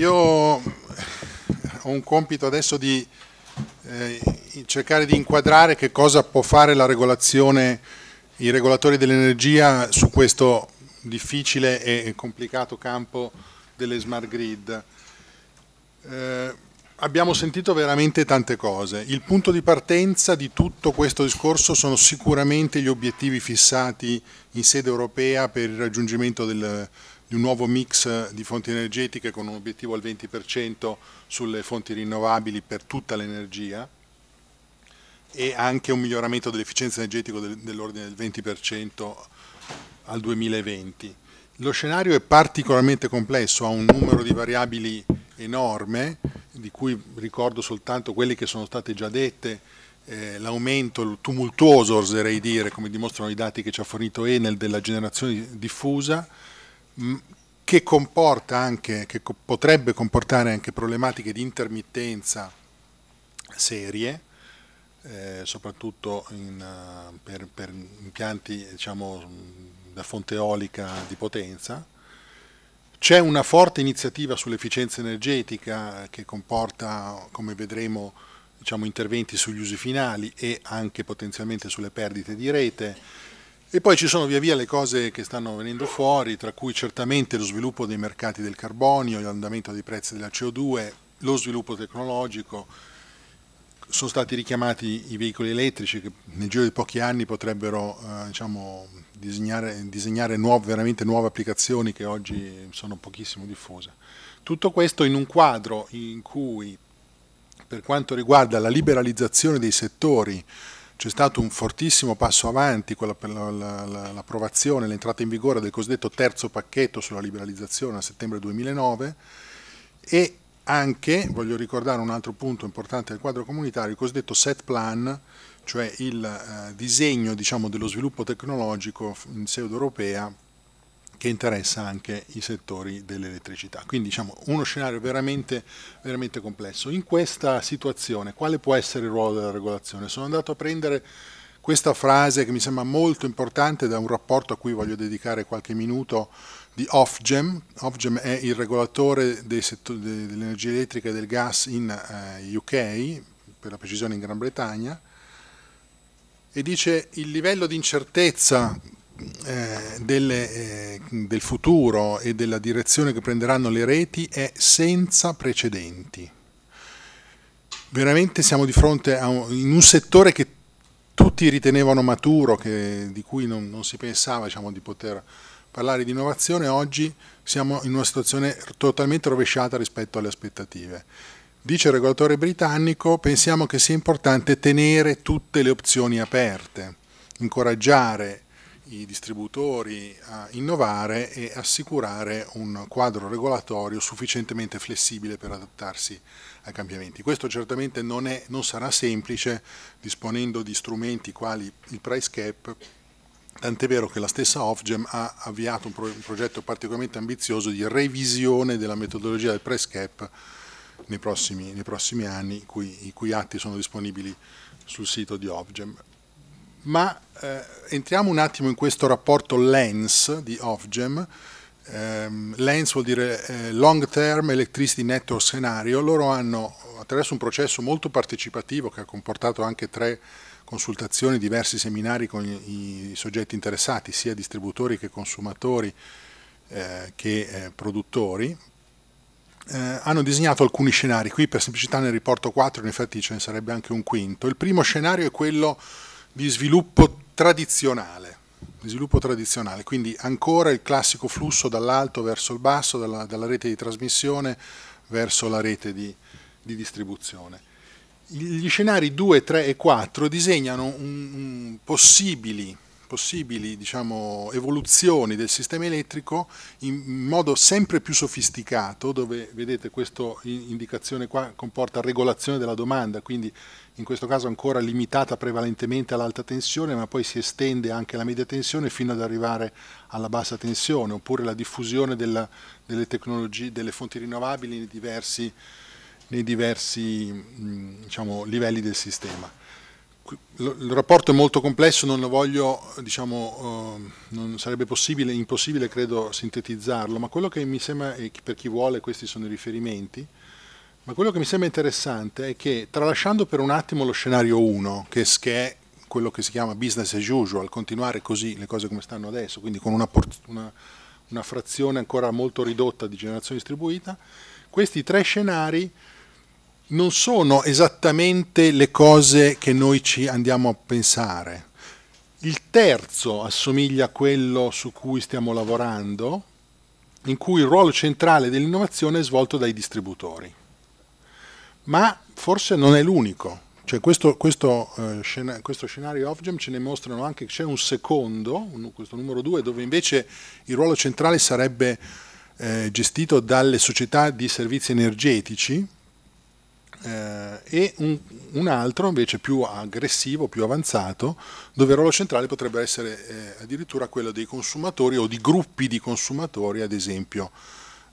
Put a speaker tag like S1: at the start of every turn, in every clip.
S1: Io ho un compito adesso di eh, cercare di inquadrare che cosa può fare la regolazione, i regolatori dell'energia su questo difficile e complicato campo delle smart grid. Eh, abbiamo sentito veramente tante cose. Il punto di partenza di tutto questo discorso sono sicuramente gli obiettivi fissati in sede europea per il raggiungimento del di un nuovo mix eh, di fonti energetiche con un obiettivo al 20% sulle fonti rinnovabili per tutta l'energia e anche un miglioramento dell'efficienza energetica dell'ordine del 20% al 2020. Lo scenario è particolarmente complesso, ha un numero di variabili enorme, di cui ricordo soltanto quelle che sono state già dette, eh, l'aumento tumultuoso, oserei dire, come dimostrano i dati che ci ha fornito Enel, della generazione diffusa, che, comporta anche, che potrebbe comportare anche problematiche di intermittenza serie, eh, soprattutto in, eh, per, per, impianti diciamo, mm, da fonte eolica di potenza. C'è una forte iniziativa sull'efficienza energetica eh, che comporta, come vedremo, diciamo, interventi sugli usi finali e anche potenzialmente sulle perdite di rete e poi ci sono via via le cose che stanno venendo fuori, tra cui certamente lo sviluppo dei mercati del carbonio, l'andamento dei prezzi della CO2, lo sviluppo tecnologico, sono stati richiamati i veicoli elettrici che nel giro di pochi anni potrebbero eh, diciamo, disegnare, disegnare nuove, veramente nuove applicazioni che oggi sono pochissimo diffuse. Tutto questo in un quadro in cui per quanto riguarda la liberalizzazione dei settori c'è stato un fortissimo passo avanti con l'approvazione, l'entrata in vigore del cosiddetto terzo pacchetto sulla liberalizzazione a settembre 2009 e anche, voglio ricordare un altro punto importante del quadro comunitario, il cosiddetto set plan, cioè il eh, disegno diciamo, dello sviluppo tecnologico in sede europea che interessa anche i settori dell'elettricità. Quindi diciamo uno scenario veramente, veramente complesso. In questa situazione quale può essere il ruolo della regolazione? Sono andato a prendere questa frase che mi sembra molto importante da un rapporto a cui voglio dedicare qualche minuto di Ofgem. Ofgem è il regolatore dell'energia elettrica e del gas in eh, UK, per la precisione in Gran Bretagna, e dice il livello di incertezza eh, delle, eh, del futuro e della direzione che prenderanno le reti è senza precedenti. Veramente siamo di fronte a un, in un settore che tutti ritenevano maturo, che, di cui non, non si pensava diciamo, di poter parlare di innovazione, oggi siamo in una situazione totalmente rovesciata rispetto alle aspettative. Dice il regolatore britannico, pensiamo che sia importante tenere tutte le opzioni aperte, incoraggiare i distributori a innovare e assicurare un quadro regolatorio sufficientemente flessibile per adattarsi ai cambiamenti. Questo certamente non, è, non sarà semplice disponendo di strumenti quali il price cap, Tant'è vero che la stessa Ofgem ha avviato un, pro un, progetto particolarmente ambizioso di revisione della metodologia del price cap nei prossimi, nei prossimi anni, cui, i cui atti sono disponibili sul sito di Ofgem ma eh, entriamo un attimo in questo rapporto Lens di Ofgem. Um, Lens vuol dire eh, Long Term Electricity Network Scenario. Loro hanno, attraverso un processo molto partecipativo che ha comportato anche tre consultazioni, diversi seminari con i, i soggetti interessati, sia distributori che consumatori eh, che eh, produttori, eh, hanno disegnato alcuni scenari. Qui per semplicità nel riporto 4 in effetti ce ne sarebbe anche un quinto. Il primo scenario è quello di sviluppo tradizionale, di sviluppo tradizionale, quindi ancora il classico flusso dall'alto verso il basso, dalla, dalla rete di trasmissione verso la rete di, di distribuzione. Gli scenari 2, 3 e 4 disegnano un, un possibili possibili diciamo, evoluzioni del sistema elettrico in modo sempre più sofisticato, dove vedete questa indicazione qua comporta regolazione della domanda, quindi in questo caso ancora limitata prevalentemente all'alta tensione, ma poi si estende anche alla media tensione fino ad arrivare alla bassa tensione, oppure la diffusione della, delle tecnologie, delle fonti rinnovabili nei diversi, nei diversi diciamo, livelli del sistema il rapporto è molto complesso, non lo voglio, diciamo, ehm, non sarebbe possibile, impossibile credo sintetizzarlo, ma quello che mi sembra, e per chi vuole questi sono i riferimenti, ma quello che mi sembra interessante è che tralasciando per un attimo lo scenario 1, che è quello che si chiama business as usual, continuare così le cose come stanno adesso, quindi con una, una, una frazione ancora molto ridotta di generazione distribuita, questi tre scenari non sono esattamente le cose che noi ci andiamo a pensare. Il terzo assomiglia a quello su cui stiamo lavorando, in cui il ruolo centrale dell'innovazione è svolto dai distributori. Ma forse non è l'unico. Cioè questo, questo, eh, questo, scenario Ofgem ce ne mostrano anche che c'è un secondo, un, questo numero due, dove invece il ruolo centrale sarebbe eh, gestito dalle società di servizi energetici, eh, e un, un, altro invece più aggressivo, più avanzato, dove il ruolo centrale potrebbe essere eh, addirittura quello dei consumatori o di gruppi di consumatori, ad esempio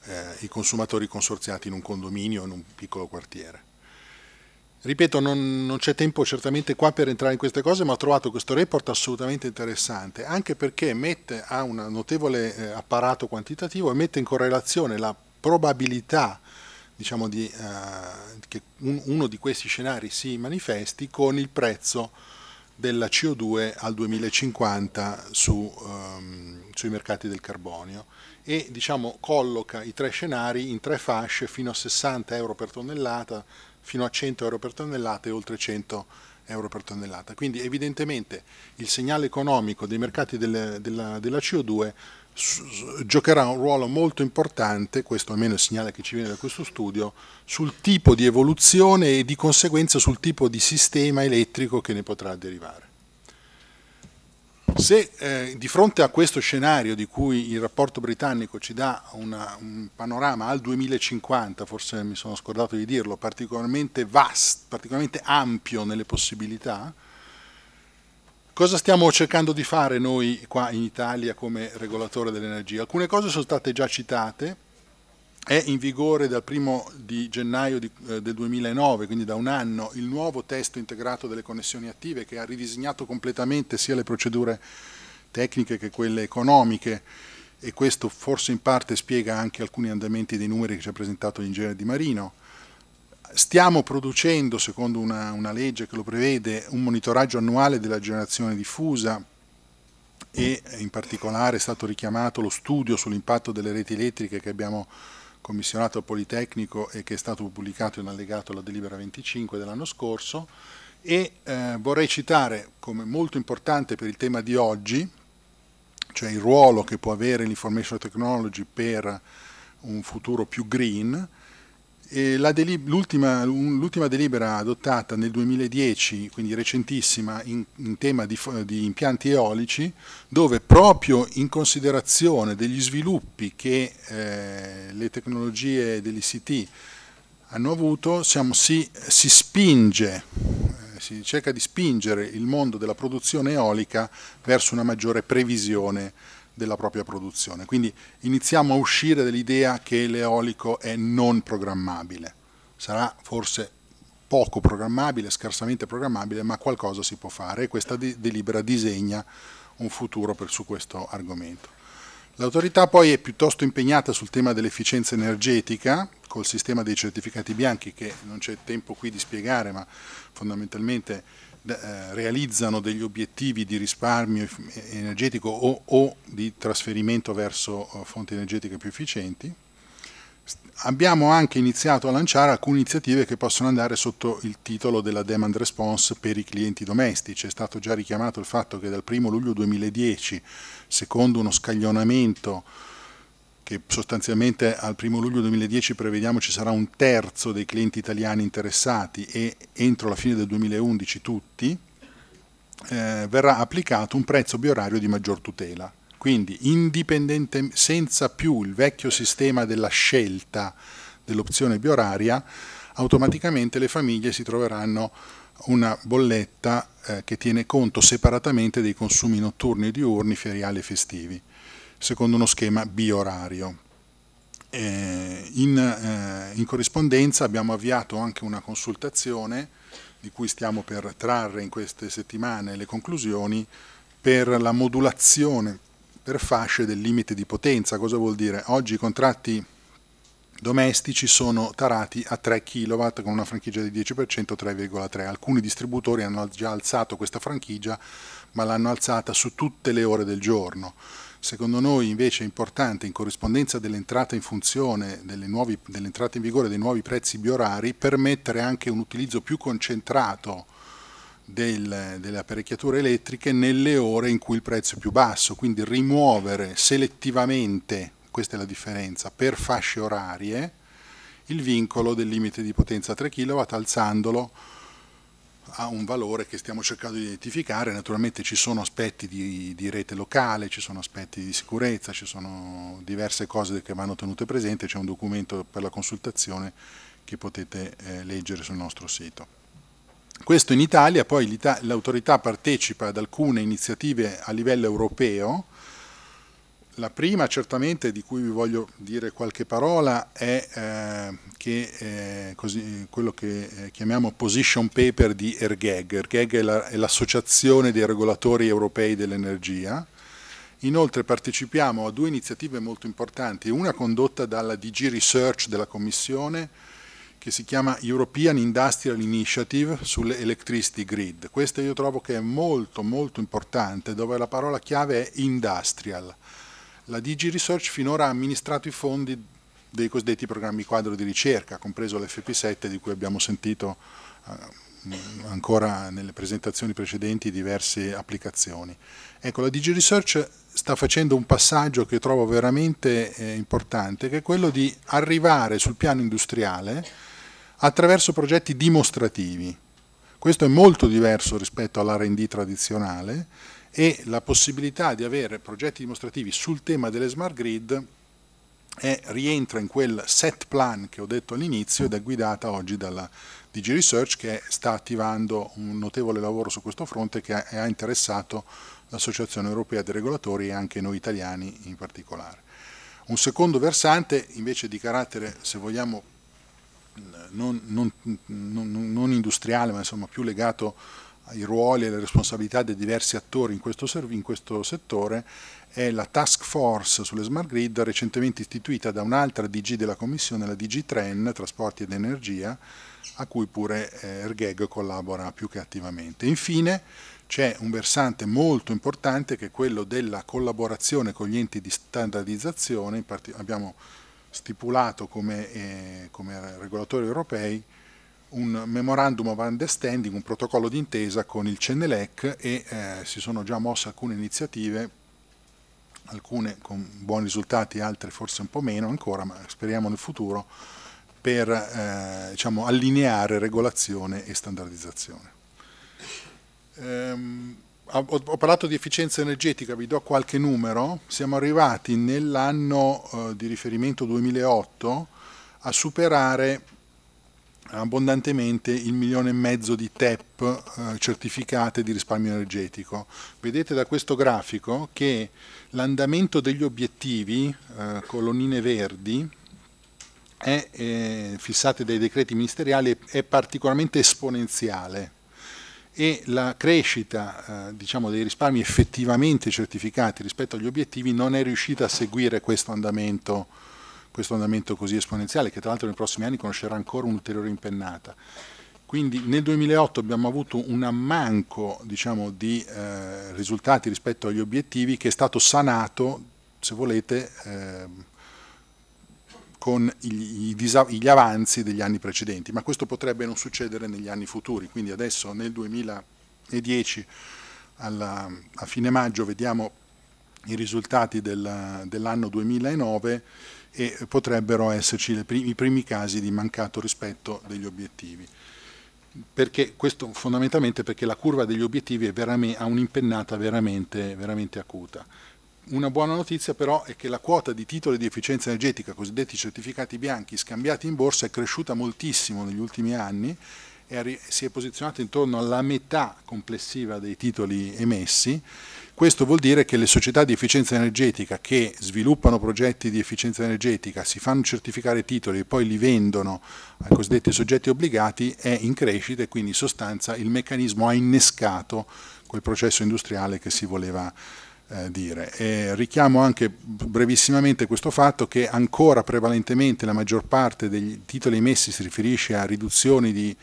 S1: eh, i consumatori consorziati in un condominio o in un piccolo quartiere. Ripeto, non, non c'è tempo certamente qua per entrare in queste cose, ma ho trovato questo report assolutamente interessante, anche perché mette, ha un notevole eh, apparato quantitativo e mette in correlazione la probabilità diciamo di, eh, che un, uno di questi scenari si manifesti con il prezzo della CO2 al 2050 su, ehm, sui mercati del carbonio e diciamo, colloca i tre scenari in tre fasce fino a 60 euro per tonnellata, fino a 100 euro per tonnellata e oltre 100 euro per tonnellata. Quindi evidentemente il segnale economico dei mercati delle, della, della CO2 giocherà un ruolo molto importante, questo almeno è il segnale che ci viene da questo studio, sul tipo di evoluzione e di conseguenza sul tipo di sistema elettrico che ne potrà derivare. Se eh, di fronte a questo scenario di cui il rapporto britannico ci dà una, un panorama al 2050, forse mi sono scordato di dirlo, particolarmente vasto, particolarmente ampio nelle possibilità, Cosa stiamo cercando di fare noi qua in Italia come regolatore dell'energia? Alcune cose sono state già citate, è in vigore dal 1 di gennaio di, eh, del 2009, quindi da un anno, il nuovo testo integrato delle connessioni attive che ha ridisegnato completamente sia le procedure tecniche che quelle economiche e questo forse in parte spiega anche alcuni andamenti dei numeri che ci ha presentato l'ingegnere Di Marino. Stiamo producendo, secondo una, una legge che lo prevede, un monitoraggio annuale della generazione diffusa e in particolare è stato richiamato lo studio sull'impatto delle reti elettriche che abbiamo commissionato al Politecnico e che è stato pubblicato in allegato alla delibera 25 dell'anno scorso e eh, vorrei citare come molto importante per il tema di oggi, cioè il ruolo che può avere l'information technology per un futuro più green, l'ultima, l'ultima, delibera adottata nel 2010, quindi recentissima, in, in tema di, di, impianti eolici, dove proprio in considerazione degli sviluppi che eh, le tecnologie dell'ICT hanno avuto, siamo, si, si spinge eh, si cerca di spingere il mondo della produzione eolica verso una maggiore previsione della propria produzione. Quindi iniziamo a uscire dall'idea che l'eolico è non programmabile. Sarà forse poco programmabile, scarsamente programmabile, ma qualcosa si può fare e questa delibera disegna un futuro per, su questo argomento. L'autorità poi è piuttosto impegnata sul tema dell'efficienza energetica, col sistema dei certificati bianchi che non c'è tempo qui di spiegare, ma fondamentalmente eh, realizzano degli obiettivi di risparmio energetico o, o di trasferimento verso eh, fonti energetiche più efficienti abbiamo anche iniziato a lanciare alcune iniziative che possono andare sotto il titolo della demand response per i clienti domestici. È stato già richiamato il fatto che dal 1 luglio 2010, secondo uno scaglionamento che sostanzialmente al 1 luglio 2010 prevediamo ci sarà un terzo dei clienti italiani interessati e entro la fine del 2011 tutti, eh, verrà applicato un prezzo biorario di maggior tutela quindi indipendente, senza più il vecchio sistema della scelta dell'opzione bioraria, automaticamente le famiglie si troveranno una bolletta eh, che tiene conto separatamente dei consumi notturni e diurni, feriali e festivi, secondo uno schema biorario. Eh, in, eh, in, corrispondenza abbiamo avviato anche una consultazione di cui stiamo per trarre in queste settimane le conclusioni per la modulazione per fasce del limite di potenza. Cosa vuol dire? Oggi i contratti domestici sono tarati a 3 kW con una franchigia di 10% 3,3. Alcuni distributori hanno già alzato questa franchigia, ma l'hanno alzata su tutte le ore del giorno. Secondo noi invece è importante, in corrispondenza dell'entrata in funzione, dell'entrata in vigore dei nuovi prezzi biorari, permettere anche un utilizzo più concentrato del, delle apparecchiature elettriche nelle ore in cui il prezzo è più basso, quindi rimuovere selettivamente, questa è la differenza, per fasce orarie il vincolo del limite di potenza 3 kW alzandolo a un valore che stiamo cercando di identificare, naturalmente ci sono aspetti di, di, rete locale, ci sono aspetti di sicurezza, ci sono diverse cose che vanno tenute presenti, c'è un documento per la consultazione che potete eh, leggere sul nostro sito. Questo in Italia, poi l'autorità partecipa ad alcune iniziative a livello europeo, la prima certamente di cui vi voglio dire qualche parola è eh, che, eh, così, quello che eh, chiamiamo position paper di ERGEG. ERGEG è l'associazione la, dei regolatori europei dell'energia. Inoltre partecipiamo a due iniziative molto importanti, una condotta dalla DG Research della Commissione che si chiama European Industrial Initiative sulle Electricity Grid. Questa io trovo che è molto molto importante, dove la parola chiave è industrial. La DG Research finora ha amministrato i fondi dei cosiddetti programmi quadro di ricerca, compreso l'FP7 di cui abbiamo sentito eh, ancora nelle presentazioni precedenti diverse applicazioni. Ecco, la DG Research sta facendo un passaggio che trovo veramente eh, importante, che è quello di arrivare sul piano industriale attraverso progetti dimostrativi. Questo è molto diverso rispetto all'R&D tradizionale e la possibilità di avere progetti dimostrativi sul tema delle smart grid è, rientra in quel set plan che ho detto all'inizio ed è guidata oggi dalla DG Research che sta attivando un notevole lavoro su questo fronte che ha interessato l'Associazione Europea dei Regolatori e anche noi italiani in particolare. Un secondo versante invece di carattere, se vogliamo, non, non, non, non industriale, ma insomma più legato ai ruoli e alle responsabilità dei diversi attori in questo, in questo, settore è la task force sulle smart grid recentemente istituita da un'altra DG della Commissione, la DG Tren, Trasporti ed Energia, a cui pure eh, Ergeg collabora più che attivamente. Infine c'è un versante molto importante che è quello della collaborazione con gli enti di standardizzazione, in abbiamo stipulato come, eh, come regolatori europei un memorandum of understanding, un protocollo d'intesa con il CENELEC e eh, si sono già mosse alcune iniziative, alcune con buoni risultati, altre forse un po' meno ancora, ma speriamo nel futuro, per eh, diciamo, allineare regolazione e standardizzazione. Ehm, Ah, ho, ho, parlato di efficienza energetica, vi do qualche numero, siamo arrivati nell'anno eh, di riferimento 2008 a superare abbondantemente il milione e mezzo di TEP eh, certificate di risparmio energetico. Vedete da questo grafico che l'andamento degli obiettivi, eh, colonnine verdi, è, eh, fissati dai decreti ministeriali, è particolarmente esponenziale e la crescita eh, diciamo, dei risparmi effettivamente certificati rispetto agli obiettivi non è riuscita a seguire questo andamento, questo andamento così esponenziale, che tra l'altro nei prossimi anni conoscerà ancora un'ulteriore impennata. Quindi nel 2008 abbiamo avuto un ammanco diciamo, di eh, risultati rispetto agli obiettivi che è stato sanato, se volete, eh, con gli, gli, avanzi degli anni precedenti, ma questo potrebbe non succedere negli anni futuri, quindi adesso nel 2010 alla, a fine maggio vediamo i risultati del, dell'anno 2009 e potrebbero esserci primi, i primi casi di mancato rispetto degli obiettivi. Perché questo fondamentalmente perché la curva degli obiettivi ha un'impennata veramente, veramente acuta. Una buona notizia però è che la quota di titoli di efficienza energetica, cosiddetti certificati bianchi, scambiati in borsa è cresciuta moltissimo negli ultimi anni e si è posizionata intorno alla metà complessiva dei titoli emessi. Questo vuol dire che le società di efficienza energetica che sviluppano progetti di efficienza energetica, si fanno certificare titoli e poi li vendono ai cosiddetti soggetti obbligati è in crescita e quindi in sostanza il meccanismo ha innescato quel processo industriale che si voleva eh, dire. E richiamo anche brevissimamente questo fatto che ancora prevalentemente la maggior parte dei titoli emessi si riferisce a riduzioni di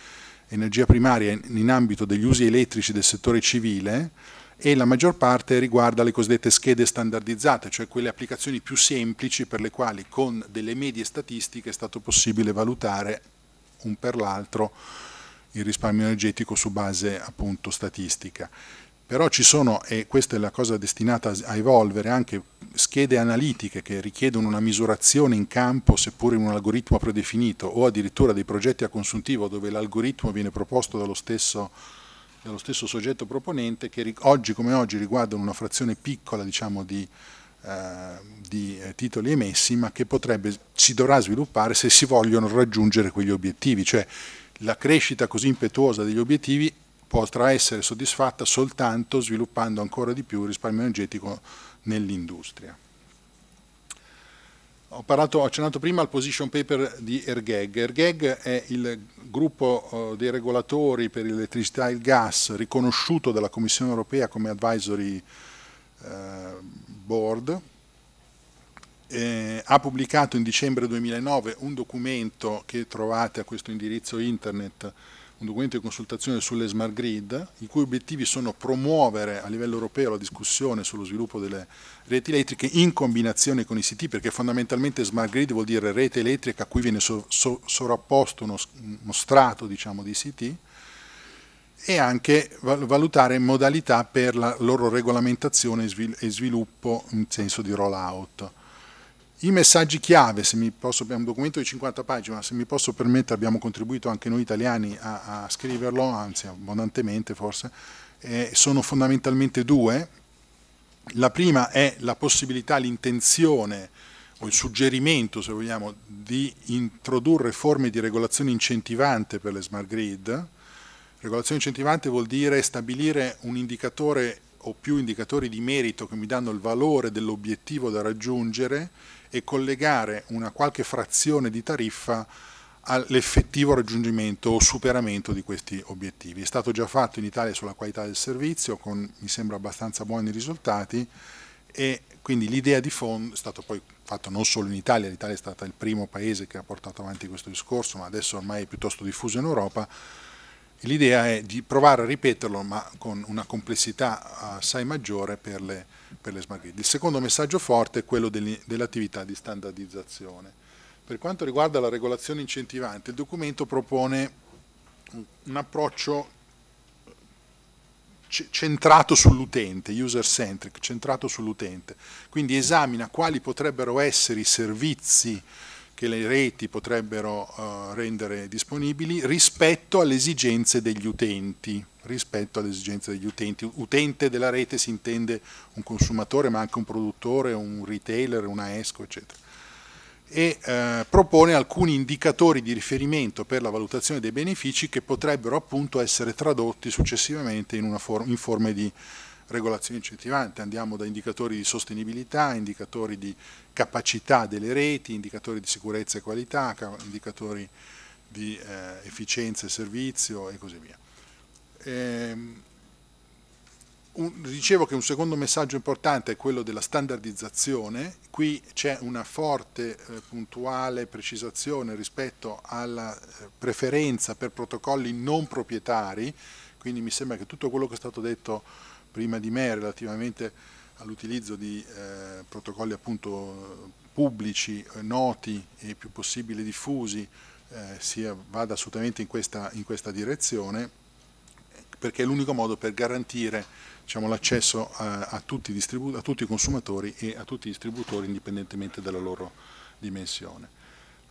S1: energia primaria in ambito degli usi elettrici del settore civile e la maggior parte riguarda le cosiddette schede standardizzate, cioè quelle applicazioni più semplici per le quali con delle medie statistiche è stato possibile valutare un per l'altro il risparmio energetico su base appunto statistica però ci sono, e questa è la cosa destinata a evolvere, anche schede analitiche che richiedono una misurazione in campo, seppur in un algoritmo predefinito, o addirittura dei progetti a consuntivo dove l'algoritmo viene proposto dallo stesso, dallo stesso soggetto proponente, che oggi come oggi riguardano una frazione piccola diciamo, di, eh, di eh, titoli emessi, ma che potrebbe, si dovrà sviluppare se si vogliono raggiungere quegli obiettivi. Cioè, la crescita così impetuosa degli obiettivi potrà essere soddisfatta soltanto sviluppando ancora di più il risparmio energetico nell'industria. Ho, parlato, ho, accennato prima al position paper di Ergeg. Ergeg è il gruppo eh, dei regolatori per l'elettricità e il gas riconosciuto dalla Commissione europea come advisory eh, board. ha pubblicato in dicembre 2009 un documento che trovate a questo indirizzo internet un documento di consultazione sulle smart grid, i cui obiettivi sono promuovere a livello europeo la discussione sullo sviluppo delle reti elettriche in combinazione con i siti, perché fondamentalmente smart grid vuol dire rete elettrica a cui viene so, so, sovrapposto uno, uno strato diciamo, di siti, e anche valutare modalità per la loro regolamentazione e sviluppo in senso di rollout. I messaggi chiave, posso, è un documento di 50 pagine, ma se mi posso permettere abbiamo contribuito anche noi italiani a, a scriverlo, anzi abbondantemente forse, eh, sono fondamentalmente due. La prima è la possibilità, l'intenzione o il suggerimento, se vogliamo, di introdurre forme di regolazione incentivante per le smart grid. Regolazione incentivante vuol dire stabilire un indicatore o più indicatori di merito che mi danno il valore dell'obiettivo da raggiungere e collegare una qualche frazione di tariffa all'effettivo raggiungimento o superamento di questi obiettivi. È stato già fatto in Italia sulla qualità del servizio con mi sembra abbastanza buoni risultati e quindi l'idea di fondo è stato poi fatto non solo in Italia, l'Italia è stata il primo paese che ha portato avanti questo discorso, ma adesso ormai è piuttosto diffuso in Europa, L'idea è di provare a ripeterlo ma con una complessità eh, assai maggiore per le, per le smart grid. Il secondo messaggio forte è quello dell'attività di standardizzazione. Per quanto riguarda la regolazione incentivante, il documento propone un approccio eh, centrato sull'utente, user centric, centrato sull'utente, quindi esamina quali potrebbero essere i servizi che le reti potrebbero eh, rendere disponibili rispetto alle esigenze degli utenti. Rispetto alle esigenze degli utenti. Utente della rete si intende un consumatore, ma anche un produttore, un retailer, una ESCO, eccetera. E uh, propone alcuni indicatori di riferimento per la valutazione dei benefici che potrebbero appunto essere tradotti successivamente in, una forma, in forme di regolazione incentivante, andiamo da indicatori di sostenibilità, indicatori di capacità delle reti, indicatori di sicurezza e qualità, indicatori di eh, efficienza e servizio e così via. Ehm, un, dicevo che un secondo messaggio importante è quello della standardizzazione, qui c'è una forte eh, puntuale precisazione rispetto alla eh, preferenza per protocolli non proprietari, quindi mi sembra che tutto quello che è stato detto prima di me relativamente all'utilizzo di eh, protocolli appunto pubblici, eh, noti e più possibile diffusi, eh, sia, vada assolutamente in questa, in questa direzione, perché è l'unico modo per garantire diciamo, l'accesso a, a, tutti a tutti i consumatori e a tutti i distributori indipendentemente dalla loro dimensione.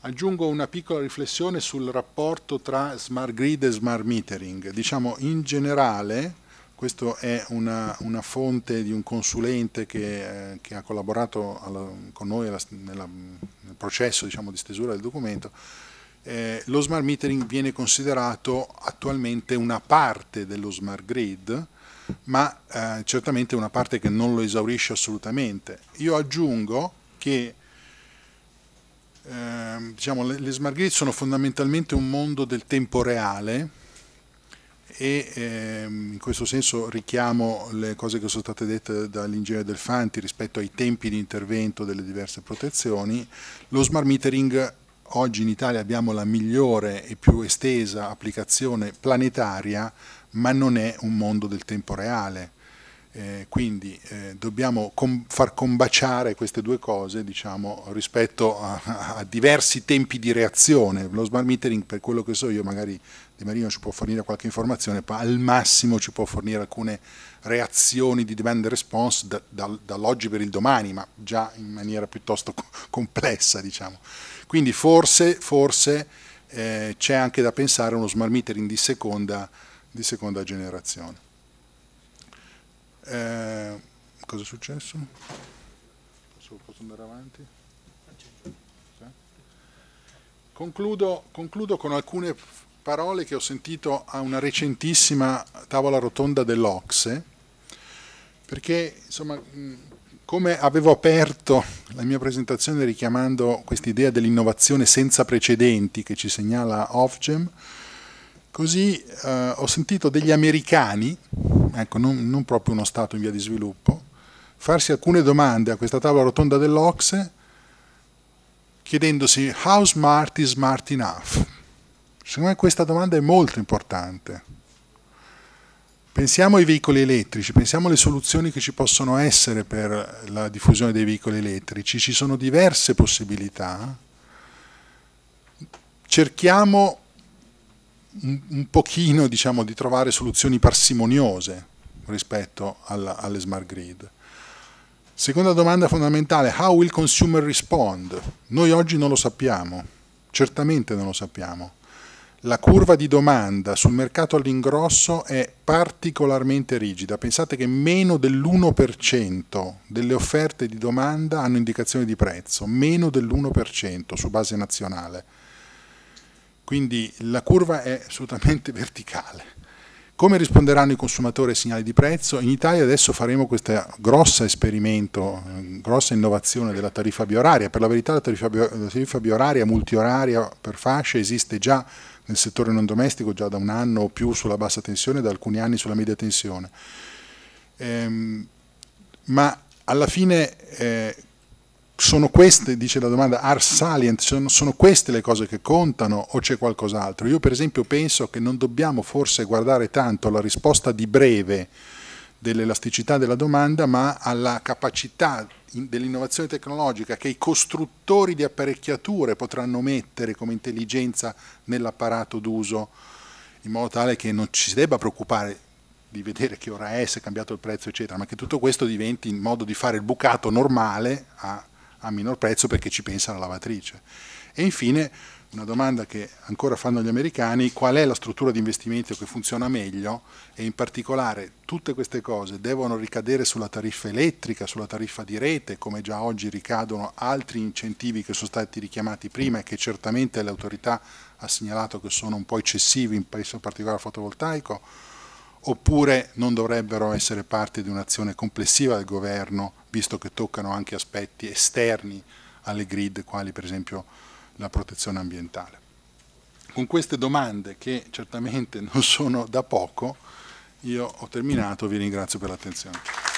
S1: Aggiungo una piccola riflessione sul rapporto tra smart grid e smart metering. Diciamo in generale questa è una, una, fonte di un consulente che, eh, che ha collaborato alla, con noi alla, nella, nel processo diciamo, di stesura del documento. Eh, lo smart metering viene considerato attualmente una parte dello smart grid, ma eh, certamente una parte che non lo esaurisce assolutamente. Io aggiungo che ehm, diciamo, le, le smart grid sono fondamentalmente un mondo del tempo reale, e ehm, in questo senso richiamo le cose che sono state dette dall'ingegnere del Fanti rispetto ai tempi di intervento delle diverse protezioni. Lo smart metering oggi in Italia abbiamo la migliore e più estesa applicazione planetaria, ma non è un mondo del tempo reale. Eh, quindi eh, dobbiamo com far combaciare queste due cose diciamo, rispetto a, a, diversi tempi di reazione. Lo smart metering, per quello che so io, magari di Marino ci può fornire qualche informazione, poi al massimo ci può fornire alcune reazioni di demand response da, da, dall'oggi per il domani, ma già in maniera piuttosto complessa, diciamo. Quindi forse, forse eh, c'è anche da pensare a uno smart metering di seconda, di seconda generazione. Eh, cosa è successo? Posso, posso andare avanti? Concludo, concludo con alcune parole che ho sentito a una recentissima tavola rotonda dell'Ocse, perché insomma, come avevo aperto la mia presentazione richiamando quest'idea dell'innovazione senza precedenti che ci segnala Ofgem, così eh, ho sentito degli americani, ecco, non, non proprio uno Stato in via di sviluppo, farsi alcune domande a questa tavola rotonda dell'Ocse chiedendosi how smart is smart enough? Secondo me questa domanda è molto importante. Pensiamo ai veicoli elettrici, pensiamo alle soluzioni che ci possono essere per la diffusione dei veicoli elettrici, ci sono diverse possibilità. Cerchiamo un pochino diciamo, di trovare soluzioni parsimoniose rispetto alla, alle smart grid. Seconda domanda fondamentale, how will consumer respond? Noi oggi non lo sappiamo, certamente non lo sappiamo la curva di domanda sul mercato all'ingrosso è particolarmente rigida. Pensate che meno dell'1% delle offerte di domanda hanno indicazione di prezzo, meno dell'1% su base nazionale. Quindi la curva è assolutamente verticale. Come risponderanno i consumatori ai segnali di prezzo? In Italia adesso faremo questo grosso esperimento, grossa innovazione della tariffa bioraria. Per la verità la tariffa, bioraria multioraria per fasce esiste già nel settore non domestico già da un anno o più sulla bassa tensione da alcuni anni sulla media tensione. Ehm, ma alla fine eh, sono queste, dice la domanda, are salient, sono, sono queste le cose che contano o c'è qualcos'altro? Io per esempio penso che non dobbiamo forse guardare tanto alla risposta di breve dell'elasticità della domanda, ma alla capacità dell'innovazione tecnologica che i costruttori di apparecchiature potranno mettere come intelligenza nell'apparato d'uso in modo tale che non ci si debba preoccupare di vedere che ora è, se è cambiato il prezzo, eccetera, ma che tutto questo diventi in modo di fare il bucato normale a, a minor prezzo perché ci pensa la lavatrice. E infine una domanda che ancora fanno gli americani, qual è la struttura di investimento che funziona meglio e in particolare tutte queste cose devono ricadere sulla tariffa elettrica, sulla tariffa di rete, come già oggi ricadono altri incentivi che sono stati richiamati prima e che certamente le autorità ha segnalato che sono un po' eccessivi, in particolare fotovoltaico, oppure non dovrebbero essere parte di un'azione complessiva del governo, visto che toccano anche aspetti esterni alle grid, quali per esempio la protezione ambientale. Con queste domande, che certamente non sono da poco, io ho terminato, vi ringrazio per l'attenzione.